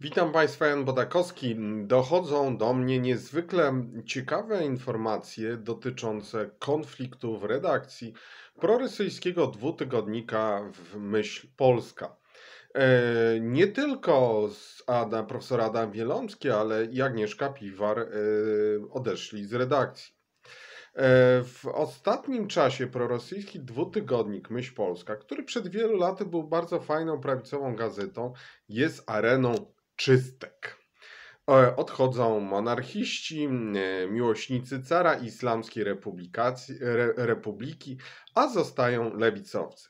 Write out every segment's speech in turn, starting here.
Witam Państwa, Jan Bodakowski. Dochodzą do mnie niezwykle ciekawe informacje dotyczące konfliktu w redakcji prorysyjskiego dwutygodnika w myśl Polska. E, nie tylko Ada, profesor Adam Wielomski, ale i Agnieszka Piwar e, odeszli z redakcji. E, w ostatnim czasie prorosyjski dwutygodnik Myśl Polska, który przed wielu laty był bardzo fajną prawicową gazetą, jest areną czystek. E, odchodzą monarchiści, e, miłośnicy cara Islamskiej Re, Republiki, a zostają lewicowcy.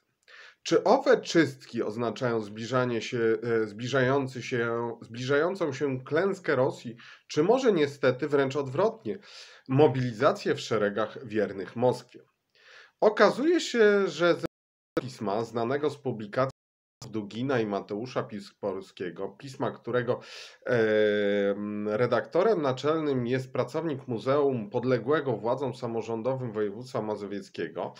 Czy owe czystki oznaczają zbliżanie się, e, zbliżający się, zbliżającą się klęskę Rosji, czy może niestety wręcz odwrotnie, mobilizację w szeregach wiernych Moskwie? Okazuje się, że z pisma znanego z publikacji Dugina i Mateusza Pisporskiego, pisma którego redaktorem naczelnym jest pracownik muzeum podległego władzom samorządowym województwa mazowieckiego,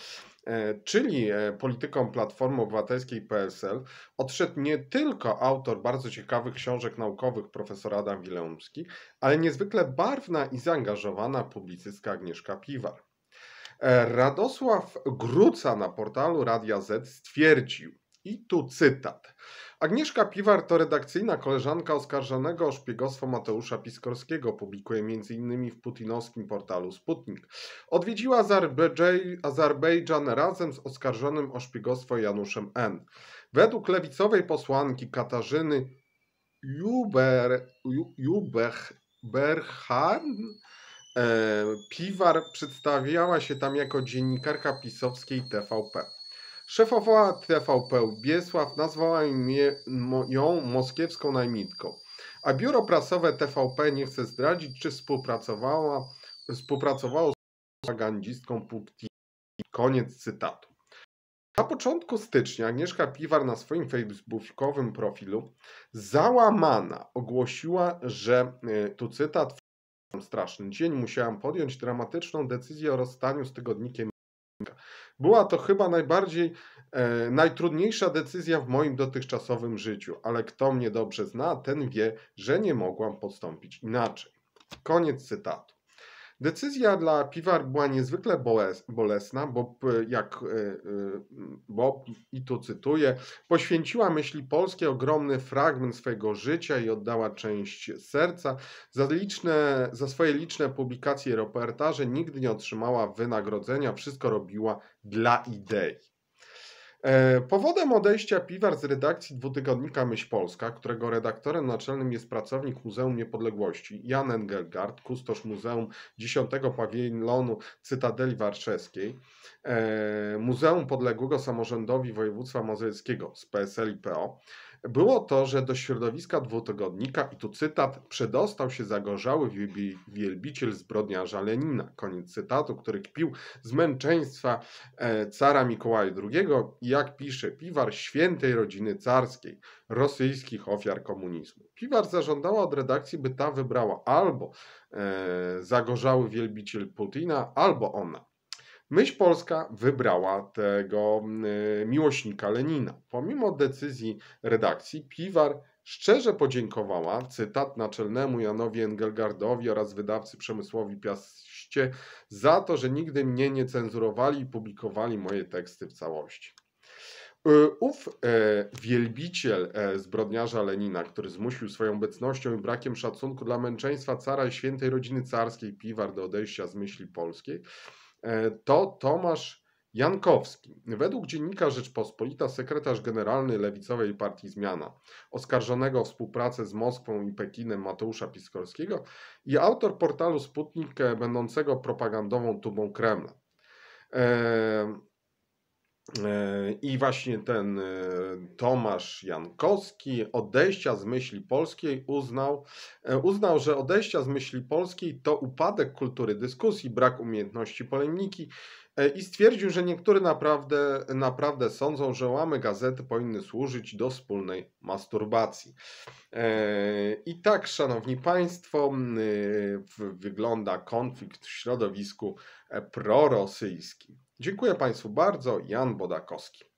e, czyli e, polityką Platformy Obywatelskiej PSL, odszedł nie tylko autor bardzo ciekawych książek naukowych profesor Adam Wileumski, ale niezwykle barwna i zaangażowana publicystka Agnieszka Piwar. E, Radosław Gruca na portalu Radia Z stwierdził, i tu cytat. Agnieszka Piwar to redakcyjna koleżanka oskarżonego o szpiegostwo Mateusza Piskorskiego. Publikuje m.in. w putinowskim portalu Sputnik. Odwiedziła Azerbejdżan razem z oskarżonym o szpiegostwo Januszem N. Według lewicowej posłanki Katarzyny Juber, Jubech, Berhan, e, Piwar przedstawiała się tam jako dziennikarka pisowskiej TVP. Szefowa TVP Biesław nazwała ją moskiewską najmitką, a biuro prasowe TVP nie chce zdradzić, czy współpracowała, współpracowało z propagandistką Putin. Koniec cytatu. Na początku stycznia Agnieszka Piwar na swoim facebookowym profilu załamana ogłosiła, że, y, tu cytat, straszny dzień, musiałam podjąć dramatyczną decyzję o rozstaniu z tygodnikiem była to chyba najbardziej e, najtrudniejsza decyzja w moim dotychczasowym życiu, ale kto mnie dobrze zna, ten wie, że nie mogłam postąpić inaczej. Koniec cytatu. Decyzja dla Piwar była niezwykle bolesna, bo jak e, e, Bob, i tu cytuję, poświęciła myśli polskie ogromny fragment swojego życia i oddała część serca. Za, liczne, za swoje liczne publikacje i reportaże nigdy nie otrzymała wynagrodzenia, wszystko robiła dla idei. E, powodem odejścia Piwar z redakcji dwutygodnika Myśl Polska, którego redaktorem naczelnym jest pracownik Muzeum Niepodległości Jan Engelgard, kustosz Muzeum 10 Pawilonu Cytadeli Warszawskiej, e, Muzeum Podległego Samorządowi Województwa Mazowieckiego z PSL i PO, było to, że do środowiska dwutygodnika, i tu cytat, przedostał się zagorzały wielbiciel zbrodniarza Lenina, koniec cytatu, który kpił z męczeństwa e, cara Mikołaja II, jak pisze Piwar, świętej rodziny carskiej, rosyjskich ofiar komunizmu. Piwar zażądała od redakcji, by ta wybrała albo e, zagorzały wielbiciel Putina, albo ona. Myśl Polska wybrała tego y, miłośnika Lenina. Pomimo decyzji redakcji, Piwar szczerze podziękowała, cytat, naczelnemu Janowi Engelgardowi oraz wydawcy Przemysłowi Piaście za to, że nigdy mnie nie cenzurowali i publikowali moje teksty w całości. Y, ów e, wielbiciel e, zbrodniarza Lenina, który zmusił swoją obecnością i brakiem szacunku dla męczeństwa cara i świętej rodziny carskiej Piwar do odejścia z myśli polskiej, E, to Tomasz Jankowski, według dziennika Rzeczpospolita, sekretarz generalny Lewicowej Partii Zmiana, oskarżonego o współpracę z Moskwą i Pekinem Mateusza Piskorskiego i autor portalu Sputnik, e, będącego propagandową tubą Kremla. Eee, E, I właśnie ten e, Tomasz Jankowski odejścia z myśli polskiej uznał, e, uznał, że odejścia z myśli polskiej to upadek kultury dyskusji, brak umiejętności polemiki i stwierdził, że niektórzy naprawdę, naprawdę sądzą, że łamy gazety powinny służyć do wspólnej masturbacji. I tak, szanowni państwo, wygląda konflikt w środowisku prorosyjskim. Dziękuję Państwu bardzo. Jan Bodakowski.